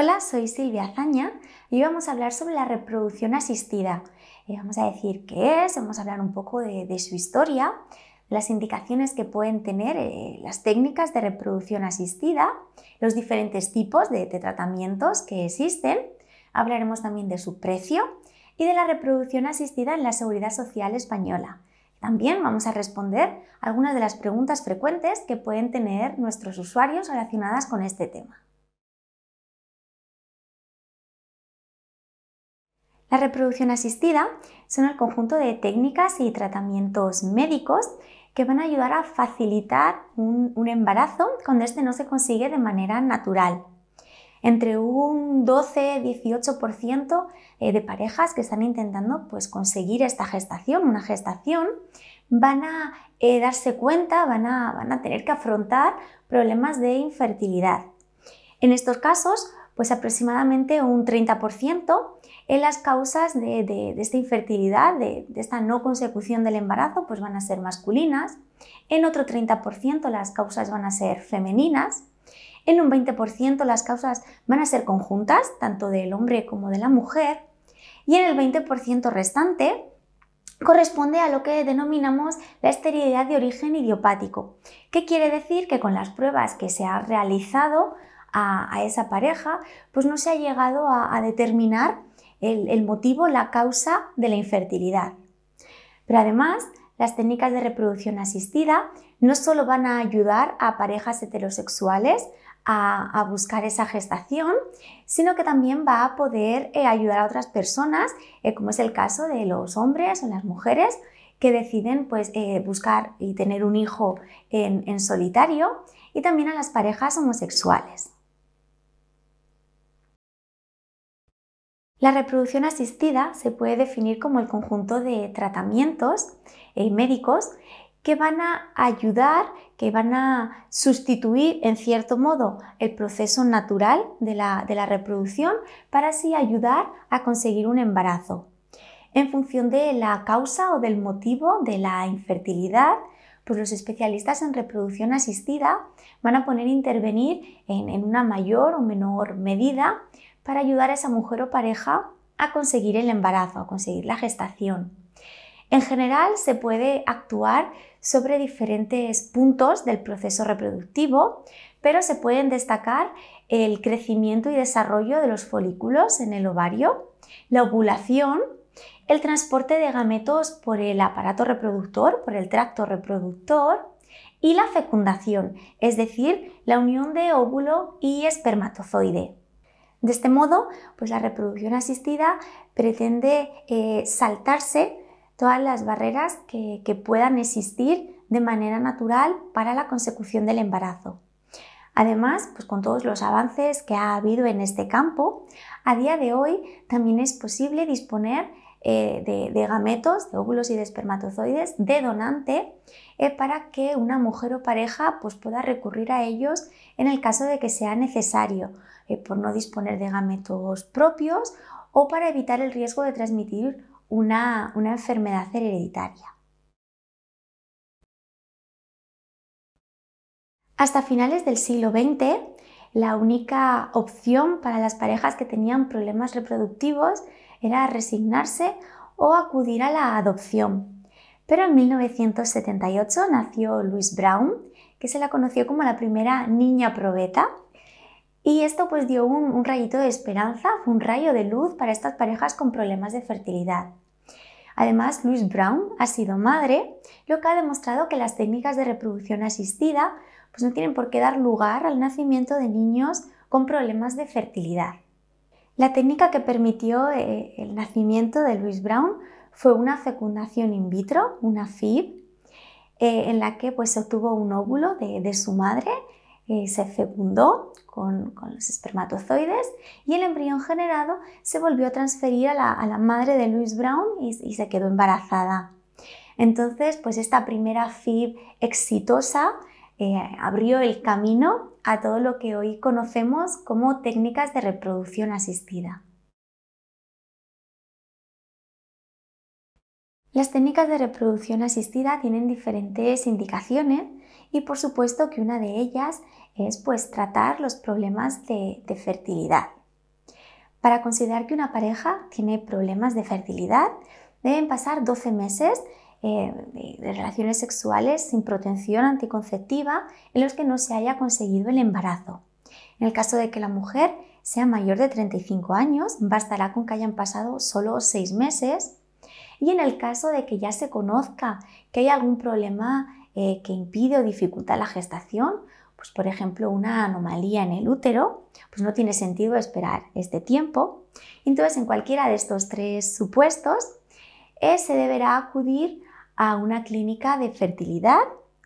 Hola, soy Silvia Azaña y hoy vamos a hablar sobre la reproducción asistida. Eh, vamos a decir qué es, vamos a hablar un poco de, su historia, las indicaciones que pueden tener eh, las técnicas de reproducción asistida, los diferentes tipos de, tratamientos que existen, hablaremos también de su precio y de la reproducción asistida en la Seguridad Social Española. También vamos a responder algunas de las preguntas frecuentes que pueden tener nuestros usuarios relacionadas con este tema. La reproducción asistida son el conjunto de técnicas y tratamientos médicos que van a ayudar a facilitar un, embarazo cuando este no se consigue de manera natural. Entre un 12-18% eh, de parejas que están intentando pues, conseguir esta gestación, una gestación, van a eh, darse cuenta, van a tener que afrontar problemas de infertilidad. En estos casos, pues aproximadamente un 30% en las causas de, esta infertilidad, de, esta no consecución del embarazo, pues van a ser masculinas, en otro 30% las causas van a ser femeninas, en un 20% las causas van a ser conjuntas, tanto del hombre como de la mujer, y en el 20% restante corresponde a lo que denominamos la esterilidad de origen idiopático, que quiere decir que con las pruebas que se ha realizado a, esa pareja, pues no se ha llegado a, determinar el, motivo, la causa de la infertilidad. Pero además, las técnicas de reproducción asistida no solo van a ayudar a parejas heterosexuales a, buscar esa gestación, sino que también va a poder eh, ayudar a otras personas, eh, como es el caso de los hombres o las mujeres que deciden pues, eh, buscar y tener un hijo en solitario, y también a las parejas homosexuales. La reproducción asistida se puede definir como el conjunto de tratamientos eh, médicos que van a ayudar, que van a sustituir en cierto modo el proceso natural de la, reproducción para así ayudar a conseguir un embarazo. En función de la causa o del motivo de la infertilidad, pues los especialistas en reproducción asistida van a poner intervenir en una mayor o menor medida para ayudar a esa mujer o pareja a conseguir el embarazo, a conseguir la gestación. En general se puede actuar sobre diferentes puntos del proceso reproductivo, pero se pueden destacar el crecimiento y desarrollo de los folículos en el ovario, la ovulación, el transporte de gametos por el aparato reproductor, por el tracto reproductor, y la fecundación, es decir, la unión de óvulo y espermatozoide. De este modo, pues la reproducción asistida pretende eh, saltarse todas las barreras que, puedan existir de manera natural para la consecución del embarazo. Además, pues con todos los avances que ha habido en este campo, a día de hoy también es posible disponer eh, de, gametos, de óvulos y de espermatozoides de donante eh, para que una mujer o pareja pues, pueda recurrir a ellos en el caso de que sea necesario eh, por no disponer de gametos propios o para evitar el riesgo de transmitir una enfermedad hereditaria. Hasta finales del siglo XX, la única opción para las parejas que tenían problemas reproductivos era resignarse o acudir a la adopción. Pero en 1978 nació Louise Brown, que se la conoció como la primera niña probeta. Y esto pues dio un, rayito de esperanza, fue un rayo de luz para estas parejas con problemas de fertilidad. Además, Louise Brown ha sido madre, lo que ha demostrado que las técnicas de reproducción asistida pues no tienen por qué dar lugar al nacimiento de niños con problemas de fertilidad. La técnica que permitió eh, el nacimiento de Louis Brown fue una fecundación in vitro, una FIB, eh, en la que pues, se obtuvo un óvulo de, su madre, eh, se fecundó con, los espermatozoides y el embrión generado se volvió a transferir a la, madre de Louis Brown y, y, se quedó embarazada. Entonces, pues esta primera FIB exitosa eh, abrió el camino a todo lo que hoy conocemos como técnicas de reproducción asistida. Las técnicas de reproducción asistida tienen diferentes indicaciones y por supuesto que una de ellas es pues tratar los problemas de, de fertilidad. Para considerar que una pareja tiene problemas de fertilidad, deben pasar 12 meses eh, de, relaciones sexuales sin protección anticonceptiva en los que no se haya conseguido el embarazo. En el caso de que la mujer sea mayor de 35 años, bastará con que hayan pasado solo 6 meses. Y en el caso de que ya se conozca que hay algún problema eh, que impide o dificulta la gestación, pues por ejemplo una anomalía en el útero, pues no tiene sentido esperar este tiempo. Entonces, en cualquiera de estos tres supuestos, eh, se deberá acudir a una clínica de fertilidad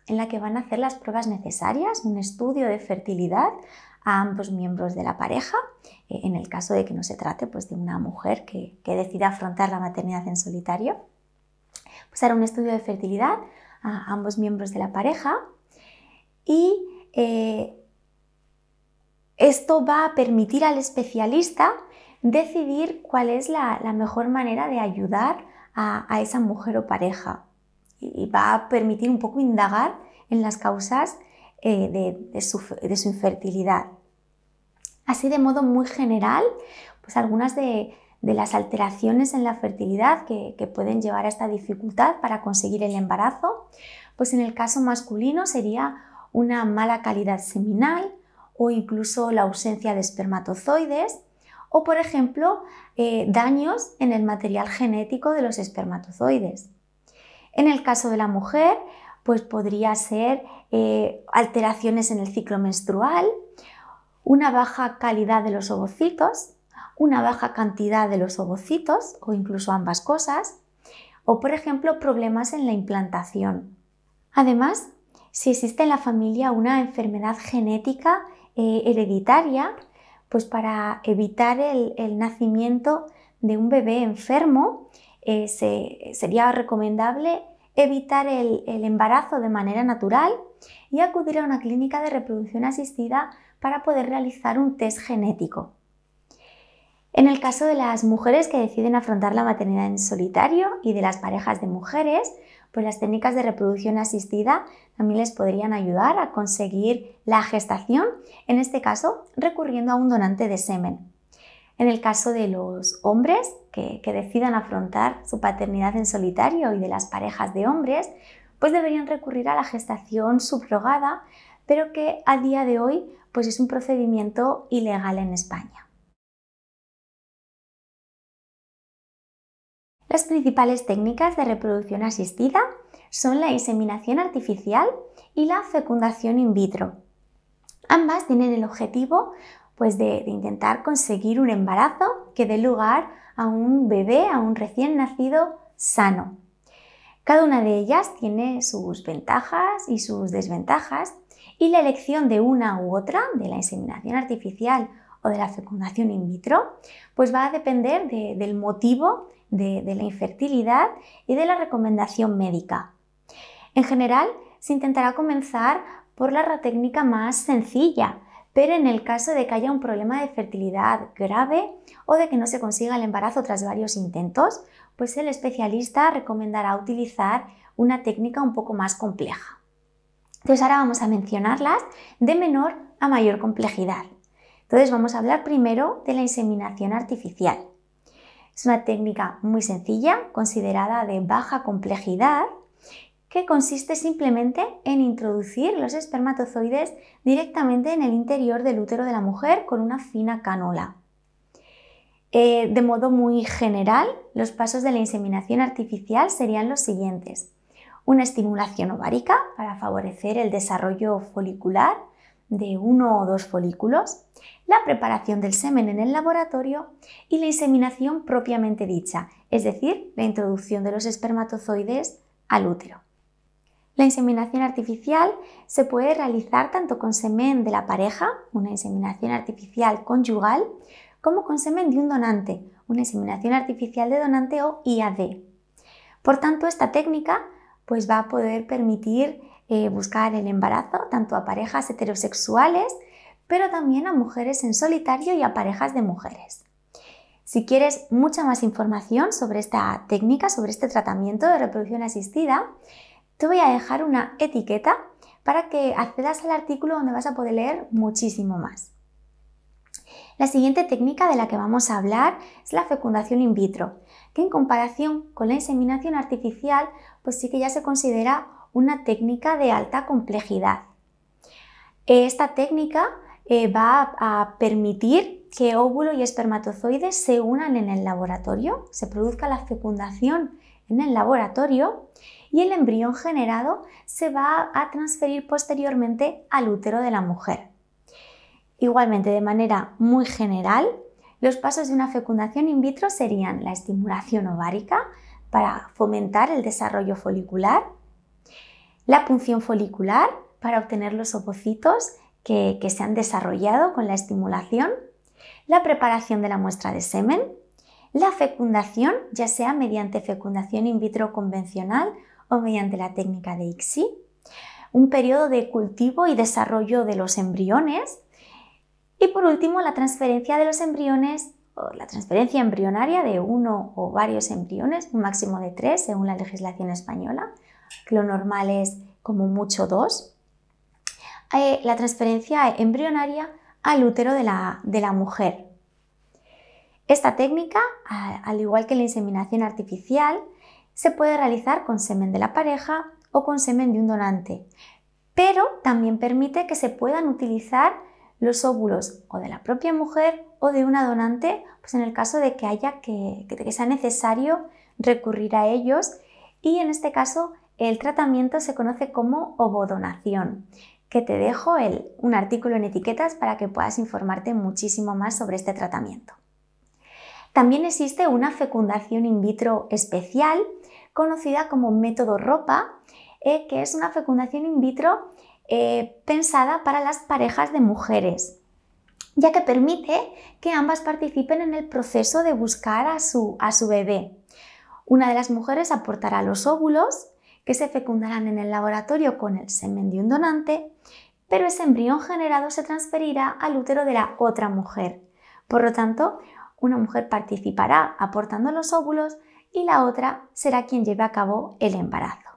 en la que van a hacer las pruebas necesarias, un estudio de fertilidad a ambos miembros de la pareja, eh, en el caso de que no se trate pues, de una mujer que, decida afrontar la maternidad en solitario. Pues hará un estudio de fertilidad a ambos miembros de la pareja y eh, esto va a permitir al especialista decidir cuál es la, mejor manera de ayudar a, a esa mujer o pareja y va a permitir un poco indagar en las causas eh, de, su, infertilidad. Así de modo muy general, pues algunas de, las alteraciones en la fertilidad que, pueden llevar a esta dificultad para conseguir el embarazo, pues en el caso masculino sería una mala calidad seminal o incluso la ausencia de espermatozoides o por ejemplo eh, daños en el material genético de los espermatozoides. En el caso de la mujer, pues podría ser eh, alteraciones en el ciclo menstrual, una baja calidad de los ovocitos, una baja cantidad de los ovocitos o incluso ambas cosas, o por ejemplo problemas en la implantación. Además, si existe en la familia una enfermedad genética eh, hereditaria, pues para evitar el nacimiento de un bebé enfermo, eh, sería recomendable evitar el, el embarazo de manera natural y acudir a una clínica de reproducción asistida para poder realizar un test genético. En el caso de las mujeres que deciden afrontar la maternidad en solitario y de las parejas de mujeres, pues las técnicas de reproducción asistida también les podrían ayudar a conseguir la gestación, en este caso recurriendo a un donante de semen. En el caso de los hombres que, decidan afrontar su paternidad en solitario y de las parejas de hombres, pues deberían recurrir a la gestación subrogada, pero que a día de hoy pues es un procedimiento ilegal en España. Las principales técnicas de reproducción asistida son la inseminación artificial y la fecundación in vitro. Ambas tienen el objetivo pues de, intentar conseguir un embarazo que dé lugar a un bebé, a un recién nacido sano. Cada una de ellas tiene sus ventajas y sus desventajas y la elección de una u otra, de la inseminación artificial o de la fecundación in vitro, pues va a depender del motivo de, de la infertilidad y de la recomendación médica. En general, se intentará comenzar por la técnica más sencilla, pero en el caso de que haya un problema de fertilidad grave o de que no se consiga el embarazo tras varios intentos, pues el especialista recomendará utilizar una técnica un poco más compleja. Entonces ahora vamos a mencionarlas de menor a mayor complejidad. Entonces vamos a hablar primero de la inseminación artificial. Es una técnica muy sencilla, considerada de baja complejidad, que consiste simplemente en introducir los espermatozoides directamente en el interior del útero de la mujer con una fina canola. Eh, de modo muy general, los pasos de la inseminación artificial serían los siguientes. Una estimulación ovárica para favorecer el desarrollo folicular de uno o dos folículos, la preparación del semen en el laboratorio y la inseminación propiamente dicha, es decir, la introducción de los espermatozoides al útero. La inseminación artificial se puede realizar tanto con semen de la pareja, una inseminación artificial conyugal, como con semen de un donante, una inseminación artificial de donante o IAD. Por tanto, esta técnica pues, va a poder permitir eh, buscar el embarazo tanto a parejas heterosexuales, pero también a mujeres en solitario y a parejas de mujeres. Si quieres mucha más información sobre esta técnica, sobre este tratamiento de reproducción asistida, te voy a dejar una etiqueta para que accedas al artículo donde vas a poder leer muchísimo más. La siguiente técnica de la que vamos a hablar es la fecundación in vitro, que en comparación con la inseminación artificial, pues sí que ya se considera una técnica de alta complejidad. Esta técnica eh, va a permitir que óvulo y espermatozoides se unan en el laboratorio, se produzca la fecundación en el laboratorio y el embrión generado se va a transferir posteriormente al útero de la mujer. Igualmente, de manera muy general, los pasos de una fecundación in vitro serían la estimulación ovárica para fomentar el desarrollo folicular, la punción folicular para obtener los ovocitos que, que se han desarrollado con la estimulación, la preparación de la muestra de semen, la fecundación, ya sea mediante fecundación in vitro convencional o mediante la técnica de ICSI. Un periodo de cultivo y desarrollo de los embriones. Y por último, la transferencia de los embriones o la transferencia embrionaria de uno o varios embriones, un máximo de tres según la legislación española, lo normal es como mucho dos. Eh, la transferencia embrionaria al útero de la mujer, esta técnica, al igual que la inseminación artificial, se puede realizar con semen de la pareja o con semen de un donante, pero también permite que se puedan utilizar los óvulos o de la propia mujer o de una donante, pues en el caso de que haya que, sea necesario recurrir a ellos y en este caso el tratamiento se conoce como ovodonación, que te dejo un artículo en etiquetas para que puedas informarte muchísimo más sobre este tratamiento. También existe una fecundación in vitro especial, conocida como método ropa, eh, que es una fecundación in vitro eh, pensada para las parejas de mujeres ya que permite que ambas participen en el proceso de buscar a su, a su bebé. Una de las mujeres aportará los óvulos, que se fecundarán en el laboratorio con el semen de un donante, pero ese embrión generado se transferirá al útero de la otra mujer. Por lo tanto, una mujer participará aportando los óvulos y la otra será quien lleve a cabo el embarazo.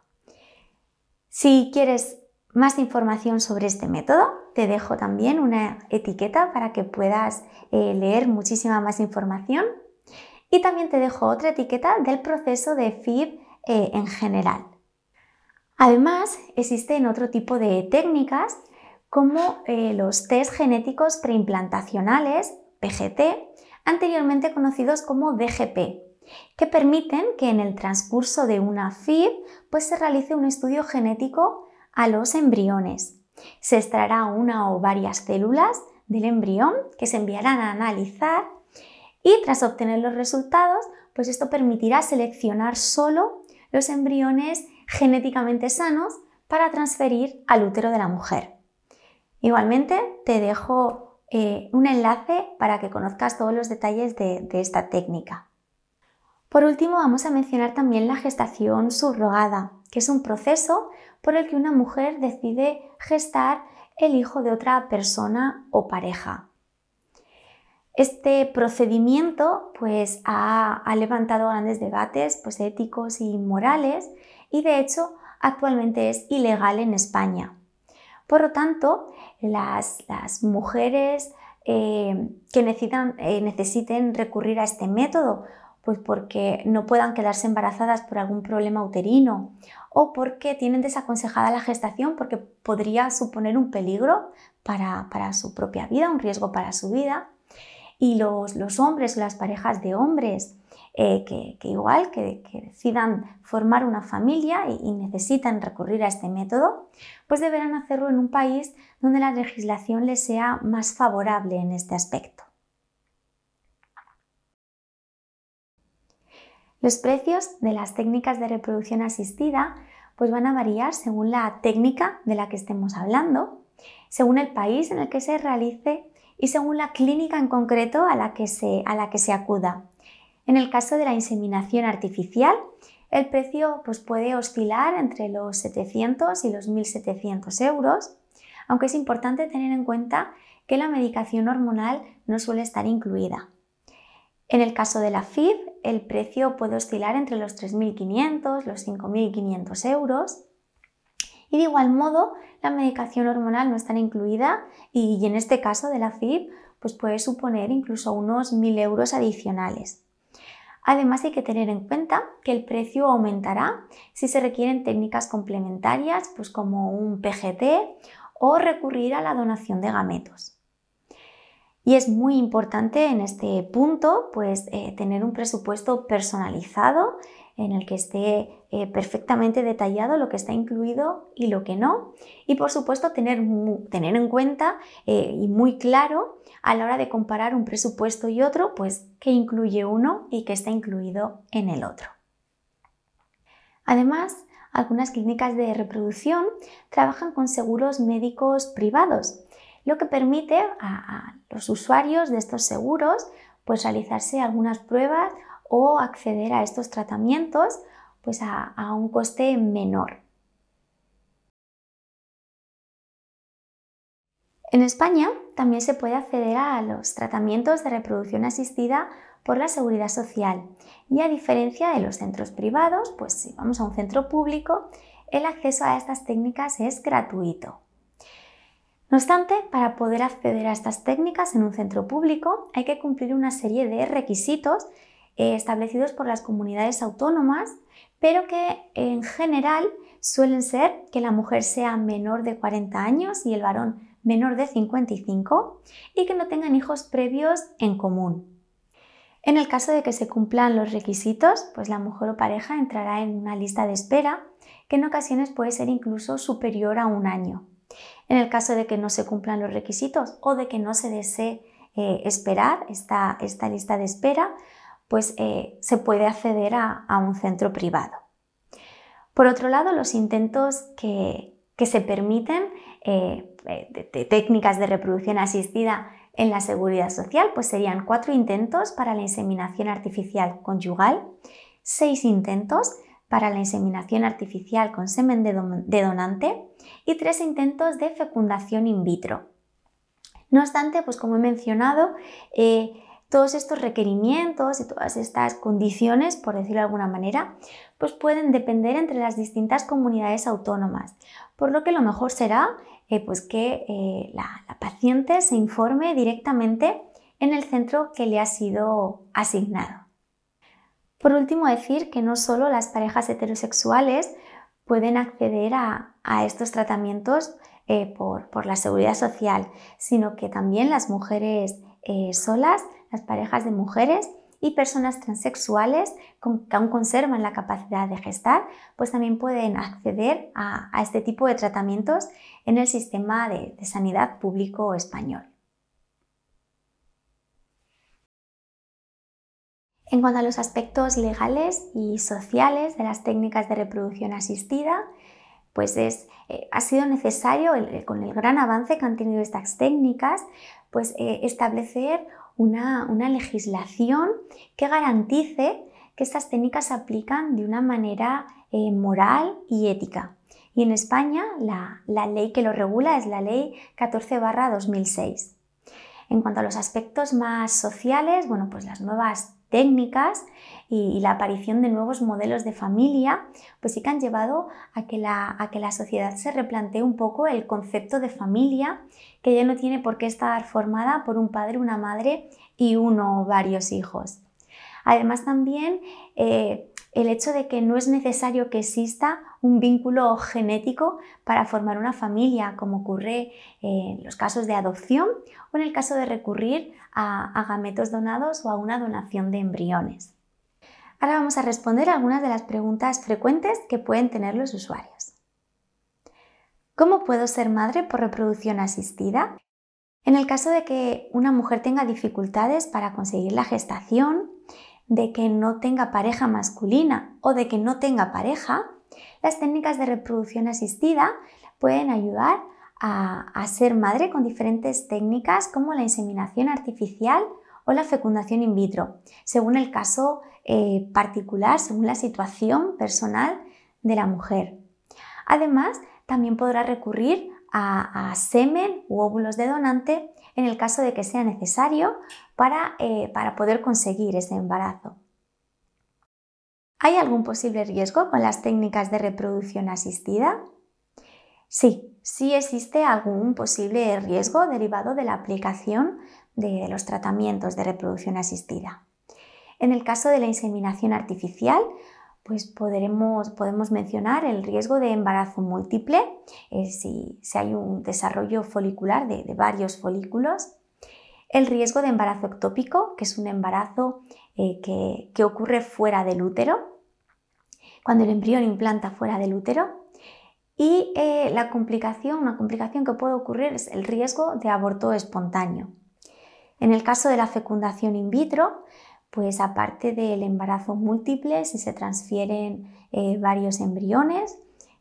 Si quieres más información sobre este método, te dejo también una etiqueta para que puedas eh, leer muchísima más información. Y también te dejo otra etiqueta del proceso de FIB eh, en general. Además, existen otro tipo de técnicas como eh, los test genéticos preimplantacionales, PGT, anteriormente conocidos como DGP, que permiten que en el transcurso de una FIB pues se realice un estudio genético a los embriones. Se extraerá una o varias células del embrión que se enviarán a analizar y tras obtener los resultados, pues esto permitirá seleccionar solo los embriones genéticamente sanos para transferir al útero de la mujer. Igualmente, te dejo eh, un enlace para que conozcas todos los detalles de, esta técnica. Por último, vamos a mencionar también la gestación subrogada, que es un proceso por el que una mujer decide gestar el hijo de otra persona o pareja. Este procedimiento pues, ha, ha, levantado grandes debates pues, éticos y morales y de hecho actualmente es ilegal en España. Por lo tanto, las, mujeres eh, que eh, necesiten recurrir a este método, pues porque no puedan quedarse embarazadas por algún problema uterino o porque tienen desaconsejada la gestación porque podría suponer un peligro para, su propia vida, un riesgo para su vida. Y los, los hombres o las parejas de hombres eh, que, igual, que, decidan formar una familia y, necesitan recurrir a este método, pues deberán hacerlo en un país donde la legislación les sea más favorable en este aspecto. Los precios de las técnicas de reproducción asistida pues van a variar según la técnica de la que estemos hablando, según el país en el que se realice y según la clínica en concreto a la que se acuda. En el caso de la inseminación artificial, el precio pues, puede oscilar entre los 700 y los 1.700 euros, aunque es importante tener en cuenta que la medicación hormonal no suele estar incluida. En el caso de la FIB, el precio puede oscilar entre los 3.500 y los 5.500 euros. Y de igual modo, la medicación hormonal no está incluida y en este caso de la FIB, pues puede suponer incluso unos 1.000 euros adicionales. Además hay que tener en cuenta que el precio aumentará si se requieren técnicas complementarias, pues como un PGT o recurrir a la donación de gametos. Y es muy importante en este punto pues, eh, tener un presupuesto personalizado en el que esté eh, perfectamente detallado lo que está incluido y lo que no. Y por supuesto tener, en cuenta eh, y muy claro a la hora de comparar un presupuesto y otro, pues qué incluye uno y qué está incluido en el otro. Además, algunas clínicas de reproducción trabajan con seguros médicos privados, lo que permite a, a los usuarios de estos seguros pues realizarse algunas pruebas o acceder a estos tratamientos pues a, un coste menor. En España también se puede acceder a los tratamientos de reproducción asistida por la seguridad social y a diferencia de los centros privados, pues si vamos a un centro público, el acceso a estas técnicas es gratuito. No obstante, para poder acceder a estas técnicas en un centro público hay que cumplir una serie de requisitos eh, establecidos por las comunidades autónomas, pero que en general suelen ser que la mujer sea menor de 40 años y el varón menor de 55 y que no tengan hijos previos en común. En el caso de que se cumplan los requisitos, pues la mujer o pareja entrará en una lista de espera que en ocasiones puede ser incluso superior a un año. En el caso de que no se cumplan los requisitos o de que no se desee eh, esperar esta lista de espera, pues eh, se puede acceder a, un centro privado. Por otro lado, los intentos que, se permiten eh, de, técnicas de reproducción asistida en la seguridad social, pues serían cuatro intentos para la inseminación artificial conyugal, seis intentos para la inseminación artificial con semen de, donante y tres intentos de fecundación in vitro. No obstante, pues como he mencionado, eh, todos estos requerimientos y todas estas condiciones, por decirlo de alguna manera, pues pueden depender entre las distintas comunidades autónomas, por lo que lo mejor será eh, pues que eh, la, paciente se informe directamente en el centro que le ha sido asignado. Por último, decir que no solo las parejas heterosexuales pueden acceder a, estos tratamientos eh, por, la seguridad social, sino que también las mujeres solas las parejas de mujeres y personas transexuales que aún conservan la capacidad de gestar, pues también pueden acceder a, este tipo de tratamientos en el sistema de, sanidad público español. En cuanto a los aspectos legales y sociales de las técnicas de reproducción asistida, pues eh, ha sido necesario, con el gran avance que han tenido estas técnicas, pues eh, establecer una, legislación que garantice que estas técnicas se aplican de una manera eh, moral y ética. Y en España la, ley que lo regula es la ley 14 2006. En cuanto a los aspectos más sociales, bueno, pues las nuevas técnicas y, la aparición de nuevos modelos de familia, pues sí que han llevado a que, la, sociedad se replantee un poco el concepto de familia, que ya no tiene por qué estar formada por un padre, una madre y uno o varios hijos. Además también eh, el hecho de que no es necesario que exista un vínculo genético para formar una familia, como ocurre eh, en los casos de adopción o en el caso de recurrir a gametos donados o a una donación de embriones. Ahora vamos a responder algunas de las preguntas frecuentes que pueden tener los usuarios. ¿Cómo puedo ser madre por reproducción asistida? En el caso de que una mujer tenga dificultades para conseguir la gestación, de que no tenga pareja masculina o de que no tenga pareja, las técnicas de reproducción asistida pueden ayudar a, ser madre con diferentes técnicas como la inseminación artificial o la fecundación in vitro, según el caso eh, particular según la situación personal de la mujer. Además, también podrá recurrir a, semen u óvulos de donante en el caso de que sea necesario para, eh, para poder conseguir ese embarazo. ¿Hay algún posible riesgo con las técnicas de reproducción asistida? Sí, sí existe algún posible riesgo derivado de la aplicación de los tratamientos de reproducción asistida. En el caso de la inseminación artificial, pues podemos mencionar el riesgo de embarazo múltiple, eh, si, hay un desarrollo folicular de, varios folículos, el riesgo de embarazo ectópico, que es un embarazo eh, que, ocurre fuera del útero, cuando el embrión implanta fuera del útero, y eh, la complicación, una complicación que puede ocurrir es el riesgo de aborto espontáneo. En el caso de la fecundación in vitro, pues aparte del embarazo múltiple, si se transfieren eh, varios embriones,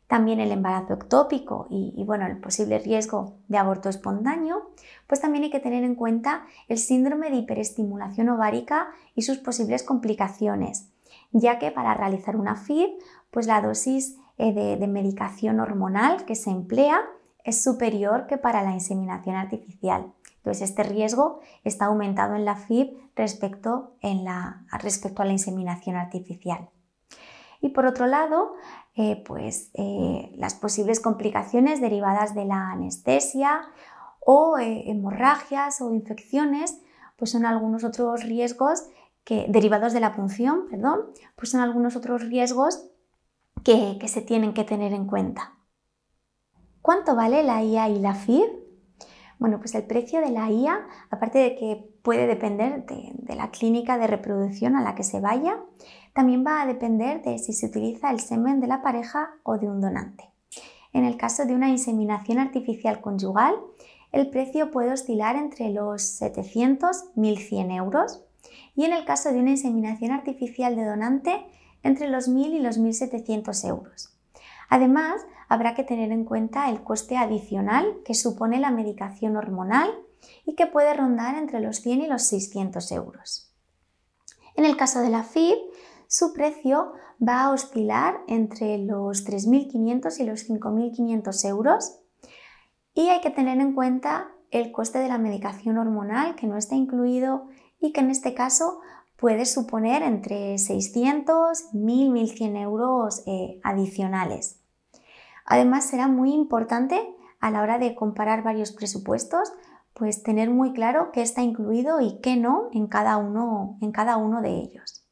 también el embarazo ectópico y, bueno, el posible riesgo de aborto espontáneo, pues también hay que tener en cuenta el síndrome de hiperestimulación ovárica y sus posibles complicaciones, ya que para realizar una FID, pues la dosis eh, de medicación hormonal que se emplea es superior que para la inseminación artificial. Entonces, pues este riesgo está aumentado en la FIB respecto, a la inseminación artificial. Y por otro lado, eh, pues, eh, las posibles complicaciones derivadas de la anestesia o eh, hemorragias o infecciones, pues son algunos otros riesgos que, derivados de la punción, perdón, pues son algunos otros riesgos que, que se tienen que tener en cuenta. ¿Cuánto vale la IA y la FIB? Bueno, pues el precio de la IA, aparte de que puede depender de, la clínica de reproducción a la que se vaya, también va a depender de si se utiliza el semen de la pareja o de un donante. En el caso de una inseminación artificial conyugal, el precio puede oscilar entre los 700 y 1100 euros y en el caso de una inseminación artificial de donante, entre los 1000 y los 1700 euros. Además, habrá que tener en cuenta el coste adicional que supone la medicación hormonal y que puede rondar entre los 100 y los 600 euros. En el caso de la FIB, su precio va a oscilar entre los 3.500 y los 5.500 euros y hay que tener en cuenta el coste de la medicación hormonal que no está incluido y que en este caso puede suponer entre 600 y 1.100 euros eh, adicionales. Además, será muy importante a la hora de comparar varios presupuestos, pues tener muy claro qué está incluido y qué no en cada uno, en cada uno de ellos.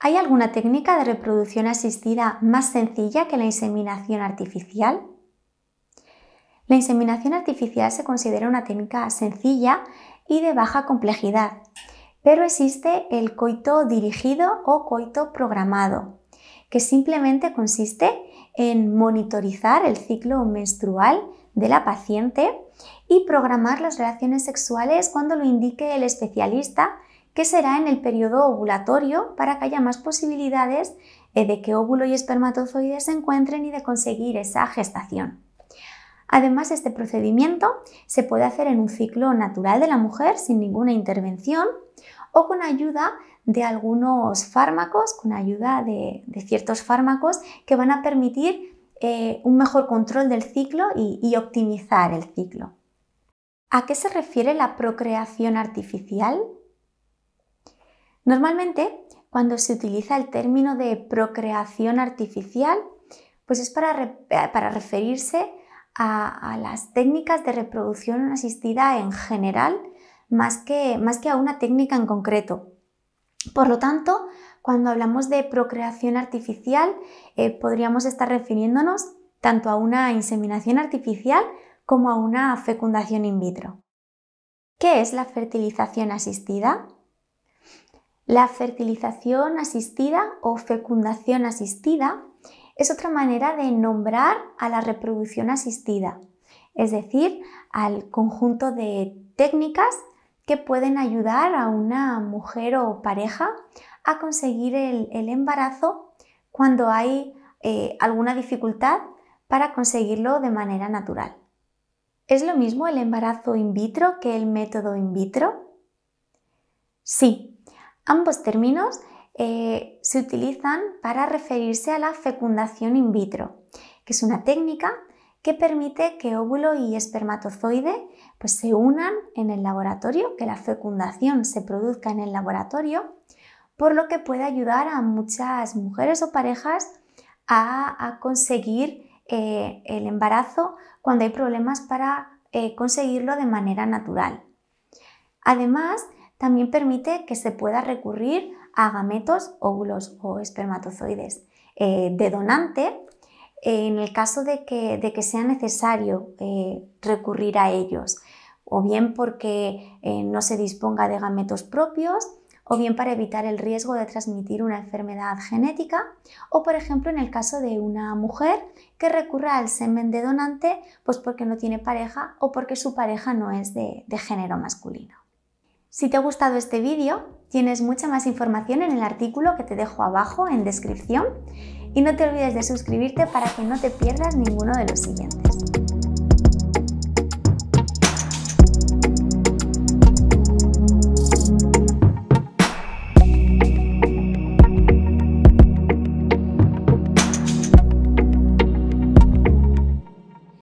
¿Hay alguna técnica de reproducción asistida más sencilla que la inseminación artificial? La inseminación artificial se considera una técnica sencilla y de baja complejidad, pero existe el coito dirigido o coito programado, que simplemente consiste en monitorizar el ciclo menstrual de la paciente y programar las relaciones sexuales cuando lo indique el especialista, que será en el periodo ovulatorio para que haya más posibilidades eh, de que óvulo y espermatozoides se encuentren y de conseguir esa gestación. Además, este procedimiento se puede hacer en un ciclo natural de la mujer sin ninguna intervención o con ayuda de algunos fármacos, con ayuda de, ciertos fármacos que van a permitir eh, un mejor control del ciclo y, optimizar el ciclo. ¿A qué se refiere la procreación artificial? Normalmente, cuando se utiliza el término de procreación artificial, pues es para, referirse a, las técnicas de reproducción asistida en general, más que a una técnica en concreto. Por lo tanto, cuando hablamos de procreación artificial, eh, podríamos estar refiriéndonos tanto a una inseminación artificial como a una fecundación in vitro. ¿Qué es la fertilización asistida? La fertilización asistida o fecundación asistida es otra manera de nombrar a la reproducción asistida, es decir, al conjunto de técnicas pueden ayudar a una mujer o pareja a conseguir el, embarazo cuando hay eh, alguna dificultad para conseguirlo de manera natural. ¿Es lo mismo el embarazo in vitro que el método in vitro? Sí, ambos términos eh, se utilizan para referirse a la fecundación in vitro, que es una técnica que permite que óvulo y espermatozoide pues se unan en el laboratorio, que la fecundación se produzca en el laboratorio, por lo que puede ayudar a muchas mujeres o parejas a, conseguir eh, el embarazo cuando hay problemas para eh, conseguirlo de manera natural. Además, también permite que se pueda recurrir a gametos, óvulos o espermatozoides eh, de donante en el caso de que sea necesario recurrir a ellos o bien porque eh, no se disponga de gametos propios, o bien para evitar el riesgo de transmitir una enfermedad genética, o por ejemplo en el caso de una mujer que recurra al semen de donante, pues porque no tiene pareja o porque su pareja no es de género masculino. Si te ha gustado este vídeo, tienes mucha más información en el artículo que te dejo abajo en descripción y no te olvides de suscribirte para que no te pierdas ninguno de los siguientes.